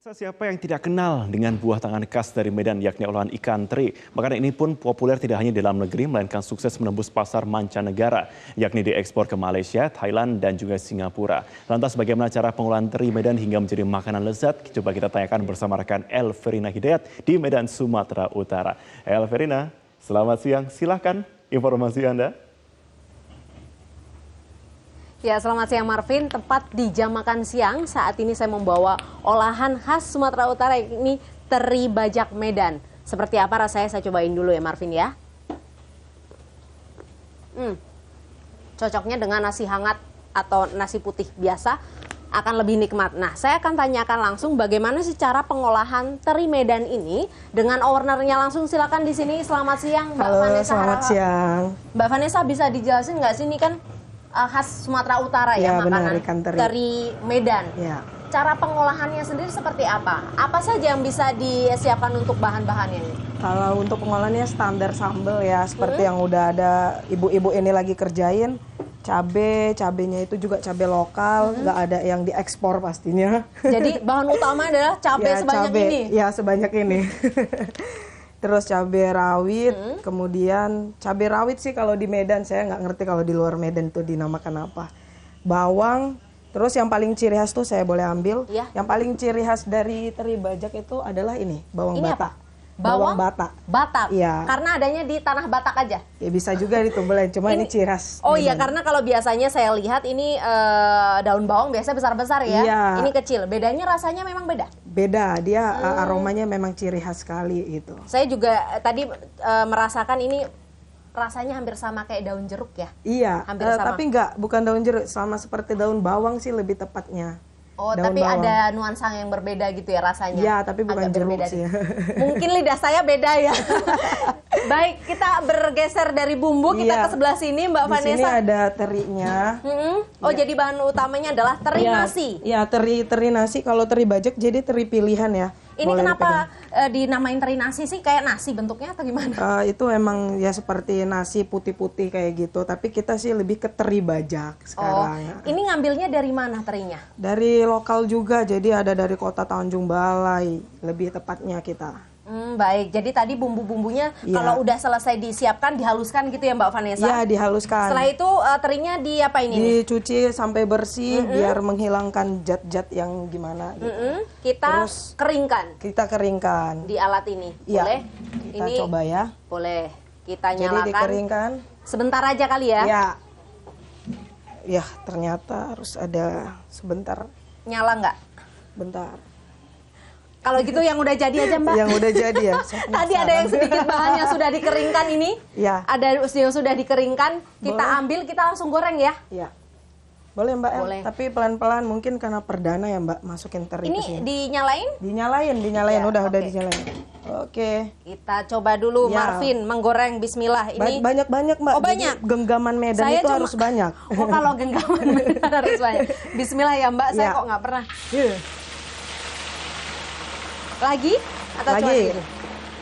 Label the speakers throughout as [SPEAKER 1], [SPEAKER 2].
[SPEAKER 1] Siapa yang tidak kenal dengan buah tangan khas dari Medan yakni olahan ikan teri? Makanan ini pun populer tidak hanya di dalam negeri melainkan sukses menembus pasar mancanegara yakni diekspor ke Malaysia, Thailand dan juga Singapura. Lantas bagaimana cara pengolahan teri Medan hingga menjadi makanan lezat? Coba kita tanyakan bersama rekan Elverina Hidayat di Medan, Sumatera Utara. Elverina, selamat siang. Silahkan informasi Anda.
[SPEAKER 2] Ya, selamat siang Marvin. Tepat di jam makan siang, saat ini saya membawa olahan khas Sumatera Utara ini teri bajak Medan. Seperti apa rasanya saya cobain dulu ya Marvin ya. Hmm. Cocoknya dengan nasi hangat atau nasi putih biasa akan lebih nikmat. Nah, saya akan tanyakan langsung bagaimana sih cara pengolahan teri Medan ini dengan ownernya langsung silakan di sini. Selamat siang Mbak Halo, Vanessa. Selamat Harawa. siang. Mbak Vanessa bisa dijelasin nggak sih ini kan uh, khas Sumatera Utara ya, iya, ya makanan benar, dari Medan. Ya. Cara pengolahannya sendiri seperti apa? Apa saja yang bisa disiapkan untuk bahan-bahannya?
[SPEAKER 1] Kalau untuk pengolahannya standar sambal ya, seperti hmm. yang udah ada ibu-ibu ini lagi kerjain. Cabe, cabenya itu juga cabe lokal, hmm. nggak hmm. ada yang diekspor pastinya. Jadi bahan utama adalah cabe ya, sebanyak cabai. ini. Ya sebanyak ini. terus cabai rawit, hmm. kemudian cabai rawit sih kalau di Medan saya nggak ngerti kalau di luar Medan tuh dinamakan apa. Bawang, terus yang paling ciri khas tuh saya boleh ambil. Ya. Yang paling ciri khas dari teri bajak itu adalah ini, bawang ini bata. Apa? bawang, bawang batak. Batak. Iya. Karena
[SPEAKER 2] adanya di tanah Batak aja. Ya
[SPEAKER 1] bisa juga ditubelin, ya, cuma ini, ini ciras. Oh iya, karena
[SPEAKER 2] kalau biasanya saya lihat ini uh, daun bawang biasa besar-besar ya. Iya. Ini kecil. Bedanya rasanya memang beda.
[SPEAKER 1] Beda, dia eh, hmm. aromanya memang ciri khas sekali itu.
[SPEAKER 2] Saya juga eh, tadi uh, merasakan ini rasanya hampir sama kayak daun jeruk ya. Iya. Hampir uh, sama. Tapi
[SPEAKER 1] enggak, bukan daun jeruk, sama seperti daun bawang sih lebih tepatnya.
[SPEAKER 2] Oh, daun tapi bawang. ada nuansa yang berbeda gitu ya rasanya. Iya,
[SPEAKER 1] tapi bukan Agak jeruk sih. Gitu.
[SPEAKER 2] Mungkin lidah saya beda ya. Baik, kita bergeser dari bumbu kita ya. ke sebelah sini Mbak Di Vanessa. Di sini
[SPEAKER 1] ada terinya.
[SPEAKER 2] hmm Oh, ya. jadi bahan utamanya adalah teri ya. nasi.
[SPEAKER 1] Iya, teri teri nasi kalau teri bajak jadi teri pilihan ya. Ini boleh kenapa
[SPEAKER 2] e, dinamain teri nasi sih? Kayak nasi bentuknya atau gimana?
[SPEAKER 1] Uh, itu emang ya seperti nasi putih-putih kayak gitu. Tapi kita sih lebih ke teri bajak oh, sekarang.
[SPEAKER 2] Oh, ini ngambilnya dari mana terinya?
[SPEAKER 1] Dari lokal juga. Jadi ada dari kota Tanjung Balai. Lebih tepatnya kita.
[SPEAKER 2] Hmm, baik, jadi tadi bumbu-bumbunya ya. kalau udah selesai disiapkan dihaluskan gitu ya Mbak Vanessa? Iya,
[SPEAKER 1] dihaluskan. Setelah itu
[SPEAKER 2] uh, eh, terinya di apa ini?
[SPEAKER 1] Dicuci nih? sampai bersih mm -hmm. biar menghilangkan zat-zat yang gimana. Gitu. Mm
[SPEAKER 2] -hmm. Kita Terus,
[SPEAKER 1] keringkan. Kita keringkan.
[SPEAKER 2] Di alat ini, ya. boleh? Kita ini coba ya. Boleh. Kita jadi nyalakan. Jadi dikeringkan. Sebentar aja kali ya. Ya.
[SPEAKER 1] Ya ternyata harus ada sebentar. Nyala nggak? Bentar.
[SPEAKER 2] Kalau gitu yang udah jadi aja mbak. Yang udah jadi ya. Tadi ada yang sedikit bahan yang sudah dikeringkan ini. Ya. Ada yang sudah dikeringkan. Kita Boleh. ambil, kita langsung goreng ya.
[SPEAKER 1] Iya. Boleh mbak ya? Boleh. tapi pelan-pelan mungkin karena perdana ya mbak masukin teri Ini kesini.
[SPEAKER 2] dinyalain?
[SPEAKER 1] Dinyalain, dinyalain. Ya, udah, okay. udah dinyalain. Oke.
[SPEAKER 2] Kita coba dulu ya. Marvin menggoreng Bismillah ini.
[SPEAKER 1] Banyak-banyak mbak. Oh banyak. Jadi, genggaman Medan saya itu cuma... harus banyak. Oh kalau
[SPEAKER 2] genggaman Medan harus banyak. Bismillah ya mbak, saya ya. kok nggak pernah. Yeah. Lagi? Atau lagi.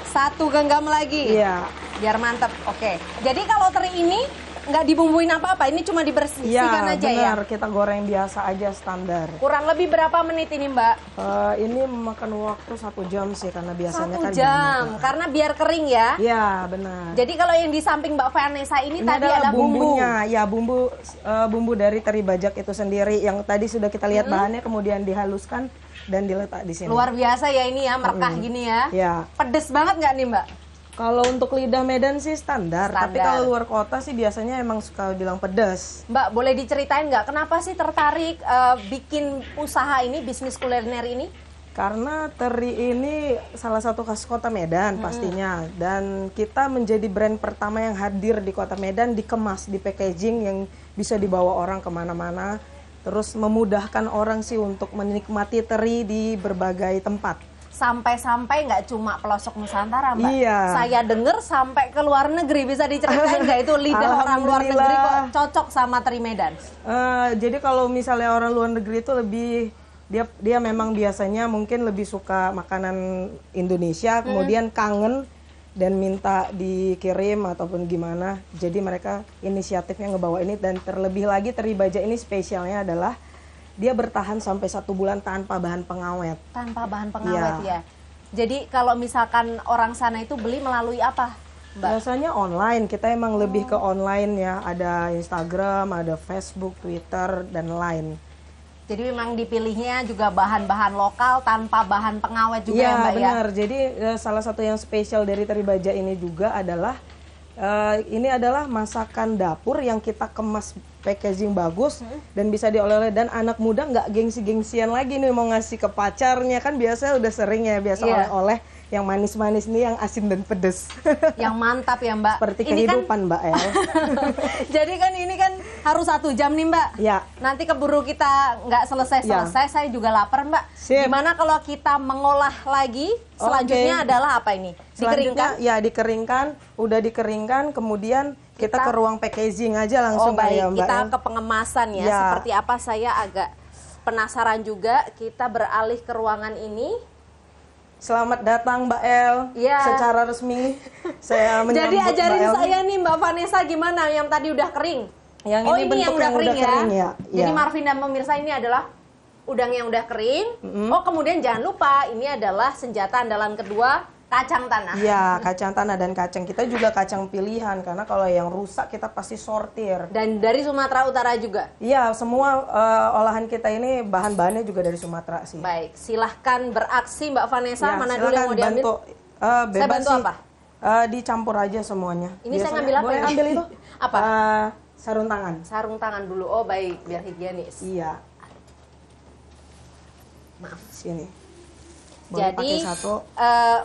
[SPEAKER 2] Satu genggam lagi? Iya. Biar mantep. Oke. Jadi kalau teri ini nggak dibumbuin apa-apa, ini cuma ya, dibersihkan ya, aja bener.
[SPEAKER 1] ya. kita goreng biasa aja standar. Kurang lebih berapa menit ini, Mbak? Uh, ini makan waktu satu jam sih karena biasanya satu kan jam, banyak.
[SPEAKER 2] karena biar kering ya. Iya, benar. Jadi kalau yang di samping Mbak Vanessa ini, ini tadi ada bumbunya, bumbu. ya
[SPEAKER 1] bumbu uh, bumbu dari teri bajak itu sendiri yang tadi sudah kita lihat hmm. bahannya kemudian dihaluskan dan diletak di sini. Luar biasa ya ini ya, merekah hmm. gini ya. Ya. Pedes banget nggak nih, Mbak? Kalau untuk lidah Medan sih standar, standar. tapi kalau luar kota sih biasanya emang suka bilang pedas. Mbak, boleh diceritain
[SPEAKER 2] nggak kenapa sih tertarik uh, bikin usaha ini, bisnis kuliner ini? Karena
[SPEAKER 1] teri ini salah satu khas kota Medan hmm. pastinya dan kita menjadi brand pertama yang hadir di kota Medan dikemas di packaging yang bisa dibawa orang kemana-mana terus memudahkan orang sih untuk menikmati teri di berbagai tempat
[SPEAKER 2] sampai-sampai nggak cuma pelosok Nusantara, Mbak. Iya. Saya dengar sampai ke luar negeri bisa diceritain nggak itu lidah orang luar negeri kok cocok sama teri
[SPEAKER 1] Medan? Uh, eh, jadi kalau misalnya orang luar negeri itu lebih dia dia memang biasanya mungkin lebih suka makanan Indonesia, hmm. kemudian hmm. kangen dan minta dikirim ataupun gimana. Jadi mereka inisiatifnya ngebawa ini dan terlebih lagi Teri Baja ini spesialnya adalah dia bertahan sampai satu bulan tanpa bahan pengawet.
[SPEAKER 2] Tanpa bahan pengawet ya. ya. Jadi kalau misalkan orang sana itu beli melalui apa?
[SPEAKER 1] Mbak? Biasanya online, kita emang hmm. lebih ke online ya. Ada Instagram, ada Facebook, Twitter, dan lain.
[SPEAKER 2] Jadi memang dipilihnya juga bahan-bahan lokal tanpa bahan pengawet juga ya, ya Mbak benar. ya? benar.
[SPEAKER 1] Jadi eh, salah satu yang spesial dari teri baja ini juga adalah Uh, ini adalah masakan dapur yang kita kemas packaging bagus hmm. dan bisa dioleh-oleh dan anak muda nggak gengsi-gengsian lagi nih mau ngasih ke pacarnya kan biasanya udah sering ya biasa iya. oleh-oleh yang manis-manis nih yang asin dan pedes. Yang
[SPEAKER 2] mantap ya Mbak. Seperti ini kan- kehidupan kan... Mbak El. Jadi kan ini kan harus satu jam nih Mbak. Ya. Nanti keburu kita nggak selesai selesai, ya. saya juga lapar Mbak. Sip. Gimana kalau kita mengolah
[SPEAKER 1] lagi? Selanjutnya okay. adalah apa ini? Dikeringkan? Ya dikeringkan. Udah dikeringkan, kemudian kita, kita ke ruang packaging aja oh, langsung. Oh Ya, Mbak kita El.
[SPEAKER 2] ke pengemasan ya. ya. Seperti apa saya agak penasaran juga. Kita beralih ke ruangan ini.
[SPEAKER 1] Selamat datang Mbak El. Ya. Secara resmi saya menyambut Jadi ajarin Mbak saya
[SPEAKER 2] nih Mbak Vanessa gimana yang tadi udah kering. Yang oh, ini, ini yang udah yang kering, udah ya. kering ya. ya? Iya. Jadi ya. Marvin dan pemirsa ini adalah udang yang udah kering. Mm -hmm. Oh, kemudian jangan lupa ini adalah senjata andalan kedua kacang tanah. Iya,
[SPEAKER 1] kacang tanah dan kacang kita juga kacang pilihan karena kalau yang rusak kita pasti sortir. Dan dari Sumatera Utara juga. Iya, semua uh, olahan kita ini bahan-bahannya juga dari Sumatera sih. Baik, silahkan beraksi Mbak Vanessa ya, mana dulu yang mau diambil? Bantu, uh, bebas saya bantu sih. apa? Uh, dicampur aja semuanya. Ini Biasanya, saya ngambil apa? Boleh ya? ambil itu? apa? Uh, sarung tangan. Sarung tangan dulu. Oh, baik, biar higienis. Iya. Maaf. Sini. Boleh Jadi satu.
[SPEAKER 2] Uh,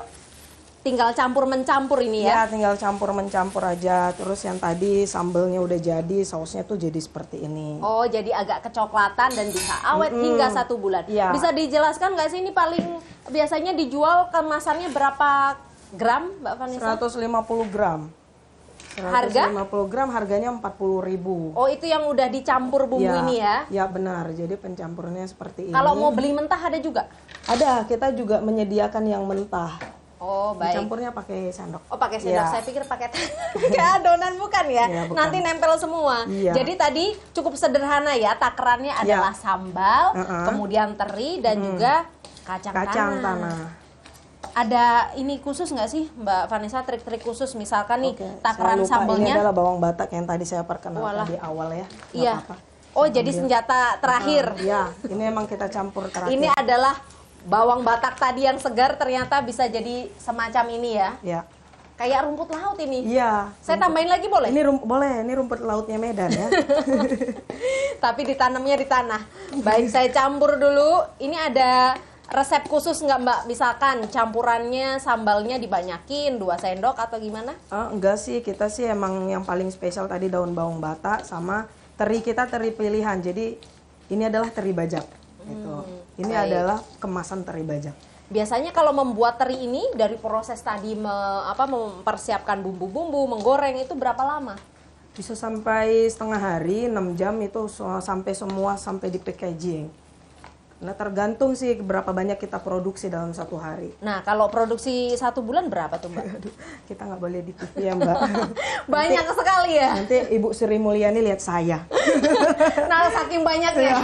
[SPEAKER 2] tinggal campur mencampur ini ya? Ya,
[SPEAKER 1] tinggal campur mencampur aja. Terus yang tadi sambelnya udah jadi, sausnya tuh jadi seperti ini. Oh, jadi agak
[SPEAKER 2] kecoklatan dan bisa awet mm -hmm. hingga satu bulan. Ya. Bisa dijelaskan nggak sih ini paling biasanya dijual kemasannya berapa gram, Mbak Vanessa?
[SPEAKER 1] 150 gram. 150 harga? puluh gram harganya 40 ribu
[SPEAKER 2] Oh itu yang udah dicampur bumbu ya, ini ya?
[SPEAKER 1] Ya benar, jadi pencampurnya seperti Kalau ini Kalau mau beli
[SPEAKER 2] mentah ada juga? Ada,
[SPEAKER 1] kita juga menyediakan yang mentah Oh baik. Dicampurnya pakai sendok. Oh pakai sendok. Ya. Saya
[SPEAKER 2] pikir pakai tangan. adonan bukan ya? ya bukan. Nanti nempel semua. Ya. Jadi tadi cukup sederhana ya. Takarannya iya. adalah ya. sambal, uh -uh. kemudian teri dan hmm. juga kacang, kacang tanah. tanah. Ada ini khusus nggak sih Mbak Vanessa trik-trik khusus misalkan nih Oke, takaran sambalnya? Ini adalah
[SPEAKER 1] bawang batak yang tadi saya perkenalkan Walah. di awal ya.
[SPEAKER 2] Iya. Apa -apa. Oh, jadi senjata terakhir. Uh, ini emang kita campur terakhir. Ini adalah bawang batak tadi yang segar ternyata bisa jadi semacam ini ya. Ya. Kayak rumput laut ini. Iya. Saya rumput. tambahin lagi boleh? Ini
[SPEAKER 1] rumput boleh, ini rumput lautnya Medan ya.
[SPEAKER 2] Tapi ditanamnya di tanah. Baik, saya campur dulu. Ini ada resep khusus nggak Mbak? Misalkan campurannya sambalnya dibanyakin dua sendok atau gimana? Eh,
[SPEAKER 1] enggak sih, kita sih emang yang paling spesial tadi daun bawang batak sama teri kita teri pilihan. Jadi ini adalah teri bajak. Gitu. Hmm. Gitu ini Baik. adalah kemasan teri bajak.
[SPEAKER 2] Biasanya kalau membuat teri ini dari proses tadi me, apa mempersiapkan bumbu-bumbu, menggoreng itu berapa lama?
[SPEAKER 1] Bisa sampai setengah hari, 6 jam itu sampai semua sampai di packaging. Nah tergantung sih berapa banyak kita produksi dalam satu hari.
[SPEAKER 2] Nah kalau produksi satu bulan berapa tuh mbak? Aduh, kita nggak boleh di TV ya mbak.
[SPEAKER 1] banyak nanti, sekali ya. Nanti Ibu Sri Mulyani lihat saya.
[SPEAKER 2] nah saking banyaknya ya.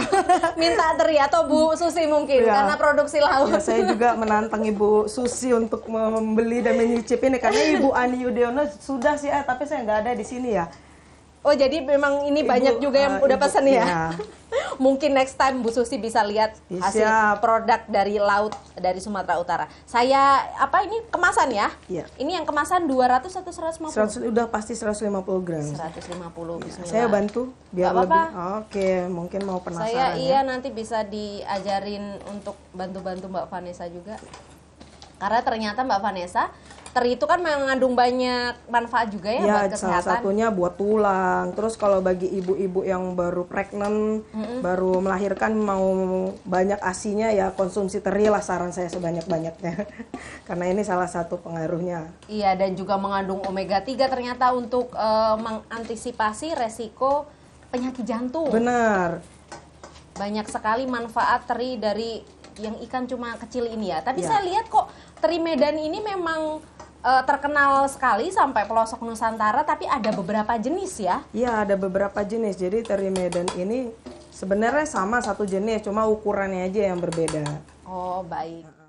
[SPEAKER 2] minta teri atau Bu Susi mungkin ya. karena
[SPEAKER 1] produksi iya, laut. Ya, saya juga menantang Ibu Susi untuk membeli dan menyicip ini karena Ibu Ani Yudhoyono sudah sih, eh, tapi saya nggak ada di sini ya
[SPEAKER 2] Oh jadi memang
[SPEAKER 1] ini Ibu, banyak juga yang eh, udah Ibu, pesen ya. ya.
[SPEAKER 2] Mungkin next time Bu Susi bisa lihat iya, Siap. hasil produk dari laut dari Sumatera Utara. Saya apa ini kemasan ya? ya. Ini yang kemasan 200 atau 150? 100
[SPEAKER 1] udah pasti 150 gram. 150 Ya, saya bantu biar Gak lebih. Apa? Oke, mungkin mau penasaran. Saya ya. iya
[SPEAKER 2] nanti bisa diajarin untuk bantu-bantu Mbak Vanessa juga. Karena ternyata Mbak Vanessa teri itu kan mengandung banyak manfaat juga ya, ya buat kesehatan. Salah satunya
[SPEAKER 1] buat tulang. Terus kalau bagi ibu-ibu yang baru pregnant, mm-hmm. baru melahirkan mau banyak asinya ya konsumsi teri lah saran saya sebanyak-banyaknya. Karena ini salah satu pengaruhnya.
[SPEAKER 2] Iya dan juga mengandung omega 3 ternyata untuk uh, mengantisipasi resiko penyakit jantung. Benar. Banyak sekali manfaat teri dari yang ikan cuma kecil ini ya. Tapi ya. saya lihat kok teri Medan ini memang uh, terkenal sekali sampai pelosok Nusantara, tapi ada beberapa jenis ya?
[SPEAKER 1] Iya, ada beberapa jenis. Jadi teri Medan ini sebenarnya sama satu jenis, cuma ukurannya aja yang berbeda. Oh, baik.